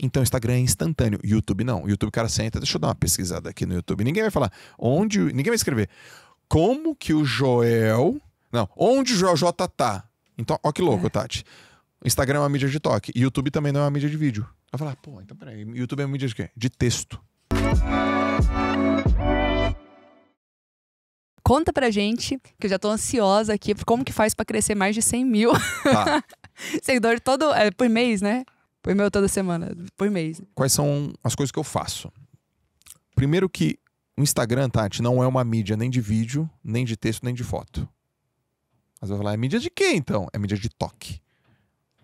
Então, Instagram é instantâneo. YouTube não. YouTube, cara, senta. Deixa eu dar uma pesquisada aqui no YouTube. Ninguém vai falar. Onde. Ninguém vai escrever. Como que o Joel. Não. Onde o Joel J tá? Então, ó que louco, é. Tati. Instagram é uma mídia de toque. YouTube também não é uma mídia de vídeo. Vai falar, pô, então peraí. YouTube é uma mídia de quê? De texto. Conta pra gente, que eu já tô ansiosa aqui, como que faz para crescer mais de 100 mil tá. seguidores todo, é, por mês, né? O e-mail toda semana, por mês. Quais são as coisas que eu faço? Primeiro que o Instagram, Tati, não é uma mídia nem de vídeo, nem de texto, nem de foto. Mas eu vou falar, é mídia de quê então? É mídia de toque.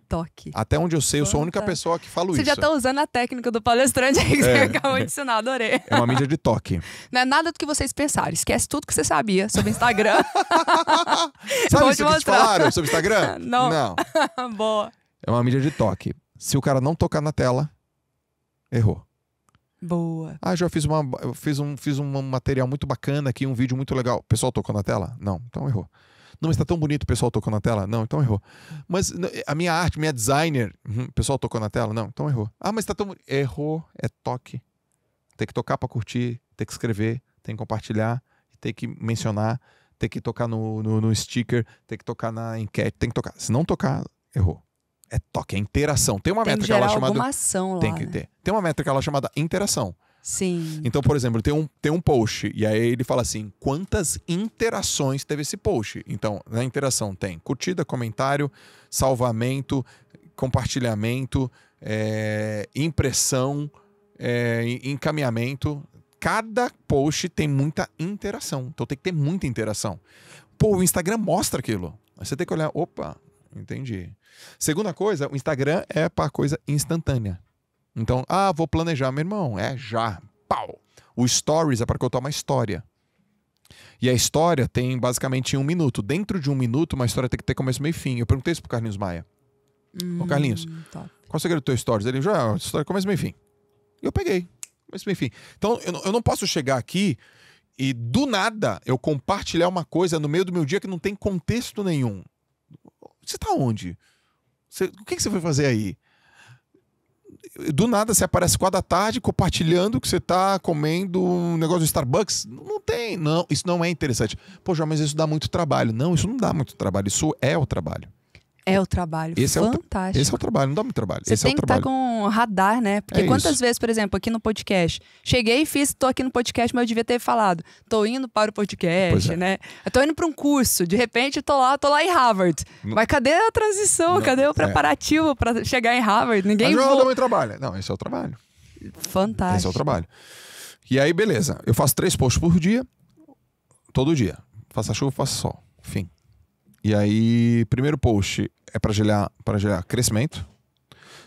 Toque. Até onde eu sei, eu sou a única pessoa que fala isso. Você já tá usando a técnica do palestrante aí que é. você acabou de ensinar, adorei. É uma mídia de toque. Não é nada do que vocês pensaram. Esquece tudo que você sabia sobre Instagram. Sabe o que te falaram sobre Instagram? Não. Não. Boa. É uma mídia de toque. Se o cara não tocar na tela, errou. Boa. Ah, já fiz, uma, fiz, um, fiz um material muito bacana aqui, um vídeo muito legal. O pessoal tocou na tela? Não, então errou. Não, está tão bonito, o pessoal tocou na tela? Não, então errou. Mas a minha arte, minha designer, uhum, o pessoal tocou na tela? Não, então errou. Ah, mas está tão Errou, é toque. Tem que tocar para curtir, tem que escrever, tem que compartilhar, tem que mencionar, tem que tocar no, no, no sticker, tem que tocar na enquete, tem que tocar. Se não tocar, errou. É toque, é interação. Tem uma tem métrica lá chamada. Alguma ação lá, tem que né? ter. Tem uma métrica lá chamada interação. Sim. Então, por exemplo, tem um, tem um post, e aí ele fala assim: quantas interações teve esse post? Então, na interação tem curtida, comentário, salvamento, compartilhamento, é, impressão, é, encaminhamento. Cada post tem muita interação. Então tem que ter muita interação. Pô, o Instagram mostra aquilo. Aí você tem que olhar, opa, entendi. Segunda coisa, o Instagram é para coisa instantânea. Então, ah, vou planejar, meu irmão, é já. Pau! O Stories é para contar uma história. E a história tem basicamente um minuto. Dentro de um minuto, uma história tem que ter começo, meio e fim. Eu perguntei isso pro Carlinhos Maia. Hum, Ô, Carlinhos, top. Tá. qual o segredo do teu Stories? Ele já, ah, história começo, meio e fim. Eu peguei. Começo, meio e fim. Então, eu, eu não posso chegar aqui e do nada eu compartilhar uma coisa no meio do meu dia que não tem contexto nenhum. Você tá onde? Você, o que, que você foi fazer aí? do nada você aparece quatro da tarde compartilhando que você está comendo um negócio do Starbucks. Não tem, não. Isso não é interessante. Pô, João, mas isso dá muito trabalho. Não, isso não dá muito trabalho. Isso é o trabalho. É o trabalho. Esse Fantástico. É o esse é o trabalho, não dá muito trabalho. Você esse tem é o que estar tá com radar, né? Porque é quantas isso. vezes, por exemplo, aqui no podcast, cheguei e fiz, tô aqui no podcast, mas eu devia ter falado, tô indo para o podcast, é. né? Eu tô indo para um curso, de repente tô lá, tô lá em Harvard. Não. Mas cadê a transição? Não. Cadê o é. preparativo para chegar em Harvard? Ninguém mas dá muito trabalho, Não, esse é o trabalho. Fantástico. Esse é o trabalho. E aí, beleza. Eu faço três posts por dia, todo dia. Faça chuva, faça sol. Fim. E aí, primeiro post é para gerar, para gerar crescimento.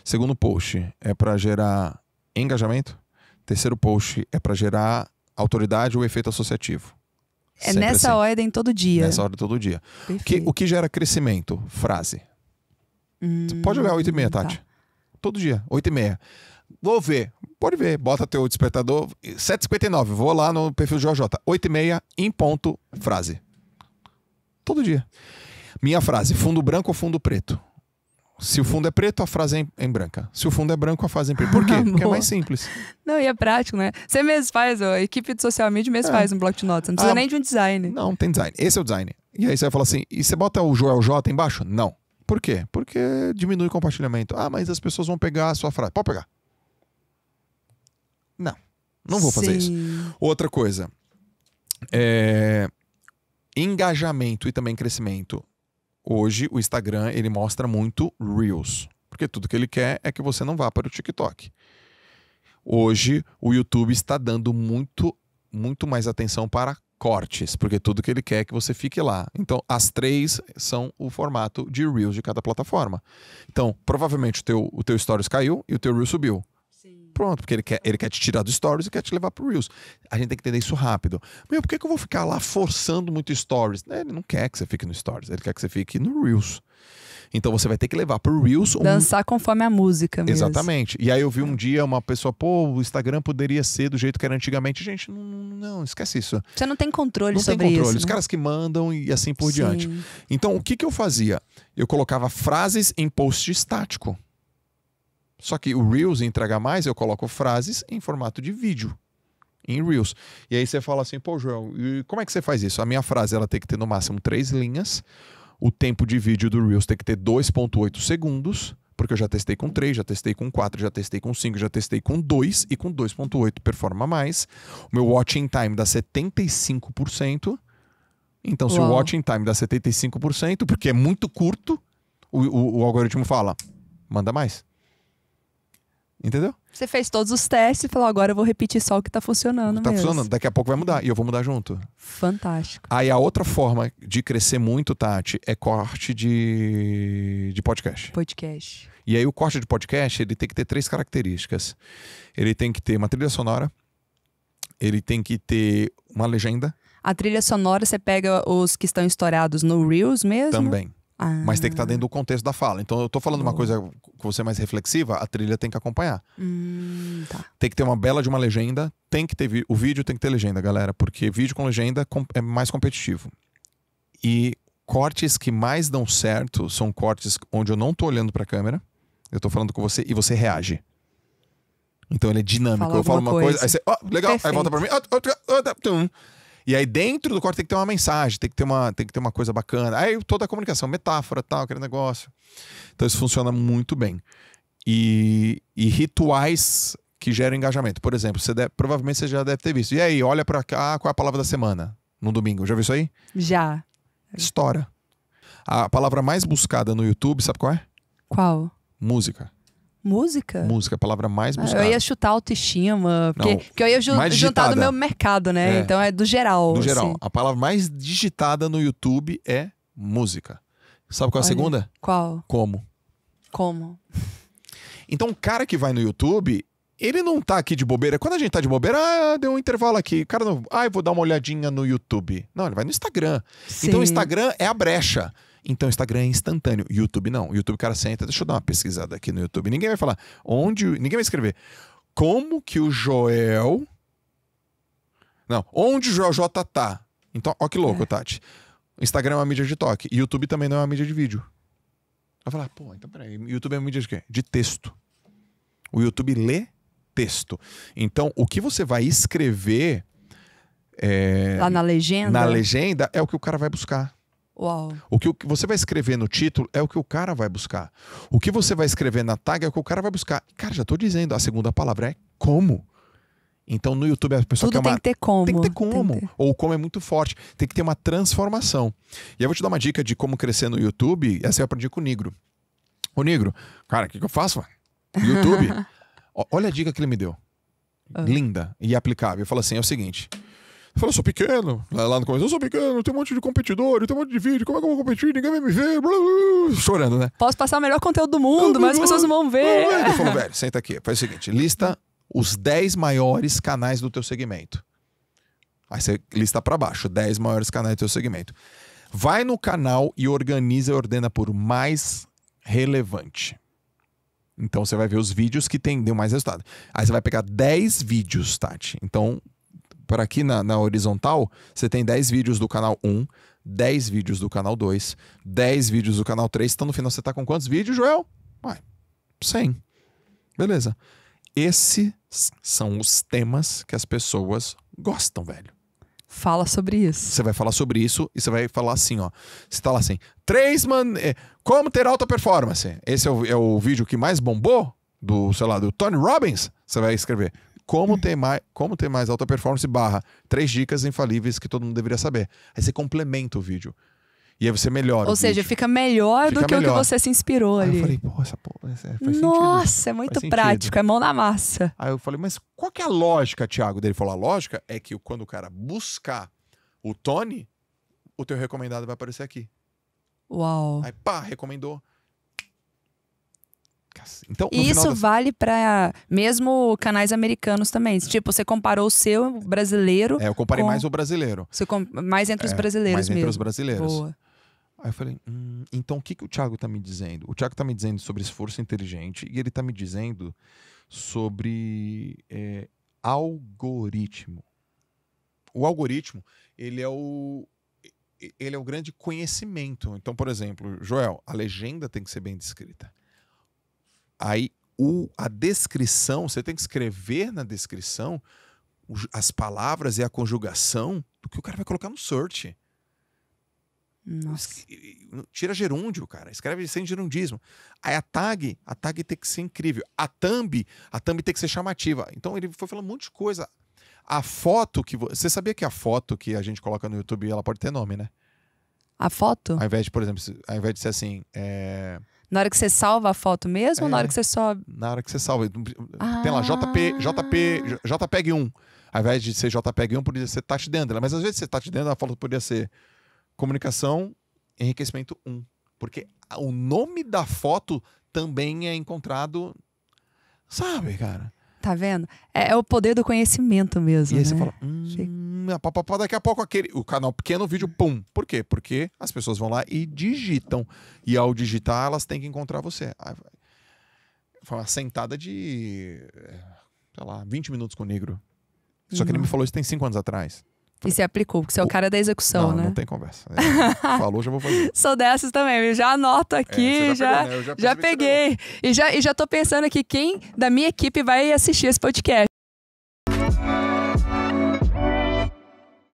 Segundo post é para gerar engajamento. Terceiro post é para gerar autoridade ou efeito associativo. É Sempre nessa assim. ordem todo dia. Nessa ordem todo dia. O que, o que, gera crescimento? Frase. Hum, Você pode olhar 8 e meia, hum, tá. Tati. Tá. Todo dia, 8 e meia. Vou ver. Pode ver. Bota teu despertador. 7h59. Vou lá no perfil do JJ. 8 e meia, em ponto, frase. Todo dia. Minha frase: fundo branco ou fundo preto? Se o fundo é preto, a frase é em, branca. Se o fundo é branco, a frase é em preto. Por quê? Ah, Porque é mais simples. Não, e é prático, né? Você mesmo faz, a equipe de social media mesmo é. faz um bloco de notas. Não precisa ah, nem de um design. Não, tem design. Esse é o design. E aí você vai falar assim, e você bota o Joel J embaixo? Não. Por quê? Porque diminui o compartilhamento. Ah, mas as pessoas vão pegar a sua frase. Pode pegar. Não. Não vou Sim. fazer isso. Outra coisa. É... Engajamento e também crescimento Hoje o Instagram ele mostra muito Reels, porque tudo que ele quer é que você não vá para o TikTok. Hoje o YouTube está dando muito, muito mais atenção para cortes, porque tudo que ele quer é que você fique lá. Então, as três são o formato de Reels de cada plataforma. Então, provavelmente o teu, o teu Stories caiu e o teu Reels subiu. Pronto, porque ele quer, ele quer te tirar do Stories e quer te levar pro Reels. A gente tem que entender isso rápido. Meu, por que, que eu vou ficar lá forçando muito Stories? Né, ele não quer que você fique no Stories, ele quer que você fique no Reels. Então você vai ter que levar pro Reels. Um... Dançar conforme a música mesmo. Exatamente. E aí eu vi um dia uma pessoa, pô, o Instagram poderia ser do jeito que era antigamente. Gente, não, não esquece isso. Você não tem controle não sobre tem controle. isso. Os né? caras que mandam e assim por Sim. diante. Então o que, que eu fazia? Eu colocava frases em post estático. Só que o Reels entrega mais, eu coloco frases em formato de vídeo em Reels. E aí você fala assim, pô, João, como é que você faz isso? A minha frase ela tem que ter no máximo três linhas, o tempo de vídeo do Reels tem que ter 2,8 segundos, porque eu já testei com 3, já testei com 4, já testei com 5, já testei com 2 e com 2,8 performa mais. O meu watching time dá 75%. Então, se Uau. o watching time dá 75%, porque é muito curto, o, o, o algoritmo fala, manda mais. Entendeu? Você fez todos os testes e falou: agora eu vou repetir só o que tá funcionando. Tá mesmo. funcionando, daqui a pouco vai mudar e eu vou mudar junto. Fantástico. Aí a outra forma de crescer muito, Tati, é corte de, de podcast. Podcast. E aí o corte de podcast ele tem que ter três características: ele tem que ter uma trilha sonora, ele tem que ter uma legenda. A trilha sonora você pega os que estão estourados no Reels mesmo? Também. Ah. Mas tem que estar tá dentro do contexto da fala. Então, eu estou falando uma coisa que você é mais reflexiva, a trilha tem que acompanhar. Hum, tá. Tem que ter uma bela de uma legenda, tem que ter. o vídeo tem que ter legenda, galera, porque vídeo com legenda é mais competitivo. E cortes que mais dão certo são cortes onde eu não estou olhando para a câmera, eu estou falando com você e você reage. Então ele é dinâmico. Fala eu falo uma coisa, coisa aí você, ó, oh, legal, Perfeito. aí volta para mim. Oh, oh, e aí dentro do corte tem que ter uma mensagem, tem que ter uma, tem que ter uma coisa bacana. Aí toda a comunicação, metáfora, tal, aquele negócio. Então isso funciona muito bem. E, e rituais que geram engajamento. Por exemplo, você deve, provavelmente você já deve ter visto. E aí, olha para cá ah, qual é a palavra da semana no domingo. Já viu isso aí? Já. Estoura. A palavra mais buscada no YouTube, sabe qual é? Qual? Música. Música? Música, a palavra mais ah, buscada. Ah, eu ia chutar autoestima, porque, Não, porque eu ia ju juntar do meu mercado, né? É. Então é do geral. Do assim. geral. A palavra mais digitada no YouTube é música. Sabe qual é a segunda? Qual? Como. Como? Então, o cara que vai no YouTube, ele não tá aqui de bobeira. Quando a gente tá de bobeira, ah, deu um intervalo aqui. O cara não. Ah, eu vou dar uma olhadinha no YouTube. Não, ele vai no Instagram. Sim. Então, o Instagram é a brecha. Então, Instagram é instantâneo. YouTube não. YouTube, o cara senta, deixa eu dar uma pesquisada aqui no YouTube. Ninguém vai falar onde. Ninguém vai escrever. Como que o Joel. Não, onde o Joel J tá. Então, ó que louco, é. Tati. Instagram é uma mídia de toque. YouTube também não é uma mídia de vídeo. Vai falar, pô, então peraí, YouTube é uma mídia de quê? De texto. O YouTube lê texto. Então, o que você vai escrever. É, Lá na legenda? Na legenda é o que o cara vai buscar. Uau. O que você vai escrever no título é o que o cara vai buscar. O que você vai escrever na tag é o que o cara vai buscar. Cara, já estou dizendo, a segunda palavra é como. Então no YouTube a pessoa Tudo quer tem que ter como. Tem que ter como. Que ter. Ou como é muito forte. Tem que ter uma transformação. E eu vou te dar uma dica de como crescer no YouTube. Essa eu aprendi com o Negro. O Negro, cara, o que, que, eu faço? YouTube. Olha a dica que ele me deu. Ah. Linda e aplicável. Eu falo assim: é o seguinte. Fala, sou pequeno. Lá, no começo, eu sou pequeno, tem um monte de competidor, tem um monte de vídeo, como é que eu vou competir? Ninguém vai me ver. Blá, blá, chorando, né? Posso passar o melhor conteúdo do mundo, mas as pessoas não vão ver. É. Ele falou, velho, senta aqui. Faz o seguinte: lista os 10 maiores canais do teu segmento. Aí você lista para baixo, 10 maiores canais do teu segmento. Vai no canal e organiza e ordena por mais relevante. Então você vai ver os vídeos que tem, deu mais resultado. Aí você vai pegar 10 vídeos, Tati. Então, para aqui na, na horizontal, você tem 10 vídeos do canal 1, 10 vídeos do canal 2, 10 vídeos do canal 3. Então, no final, você está com quantos vídeos, Joel? Ué, 100. Beleza. Esses são os temas que as pessoas gostam, velho. Fala sobre isso. Você vai falar sobre isso e você vai falar assim, ó. Você tá lá assim, três man... Eh, Como ter alta performance? Esse é o, é o vídeo que mais bombou do, sei lá, do Tony Robbins? Você vai escrever como uhum. ter mais, como ter mais alta performance barra três dicas infalíveis que todo mundo deveria saber. Aí você complementa o vídeo. E aí você melhora. Ou seja, vídeo. fica melhor fica do que melhor. o que você se inspirou aí ali. Eu falei, pô, essa é, porra, é, faz Nossa, sentido. é muito prático, é mão na massa. Aí eu falei, mas qual que é a lógica, Thiago? Ele falou, a lógica é que quando o cara buscar o Tony, o teu recomendado vai aparecer aqui. Uau. Aí pá, recomendou. Então, e isso das... vale para mesmo canais americanos também. Tipo, você comparou o seu brasileiro. É, eu comparei com... mais o brasileiro. Você com... Mais entre os é, brasileiros é, mais mesmo. Mais entre os brasileiros. Boa. Aí eu falei, hum, então o que, que o Thiago tá me dizendo? O Thiago tá me dizendo sobre esforço inteligente e ele tá me dizendo sobre é, algoritmo. O algoritmo, ele é o, ele é o grande conhecimento. Então, por exemplo, Joel, a legenda tem que ser bem descrita. Aí o, a descrição, você tem que escrever na descrição as palavras e a conjugação do que o cara vai colocar no search. Nossa. Tira gerúndio, cara. Escreve sem gerundismo. Aí a tag, a tag tem que ser incrível. A thumb, a thumb tem que ser chamativa. Então ele foi falando um monte de coisa. A foto que você sabia que a foto que a gente coloca no YouTube, ela pode ter nome, né? A foto? Ao invés de, por exemplo, ao invés de ser assim, é... Na hora que você salva a foto mesmo é, ou na hora é. que você sobe? Na hora que você salva. Tem lá JP, JP, ah. JPEG 1. Ao invés de ser JPEG 1, poderia ser Tati dentro. Mas às vezes você Tati dentro a foto poderia ser comunicação, enriquecimento 1. Porque o nome da foto também é encontrado, sabe, cara? Tá vendo? É, é, o poder do conhecimento mesmo. E aí né? você fala, hum, daqui a pouco aquele, o canal pequeno, o vídeo, pum. Por quê? Porque as pessoas vão lá e digitam. E ao digitar, elas têm que encontrar você. Foi uma sentada de, eh, sei lá, 20 minutos com o negro. Só que ele me uhum. falou isso tem 5 anos atrás. E se aplicou, porque você é o cara da execução, não, né? Não tem conversa. É, falou, já vou fazer. Sou dessas também, já anoto é, aqui, é, já, já, pegou, né? já, já peguei. E já, e já tô pensando aqui quem da minha equipe vai assistir esse podcast.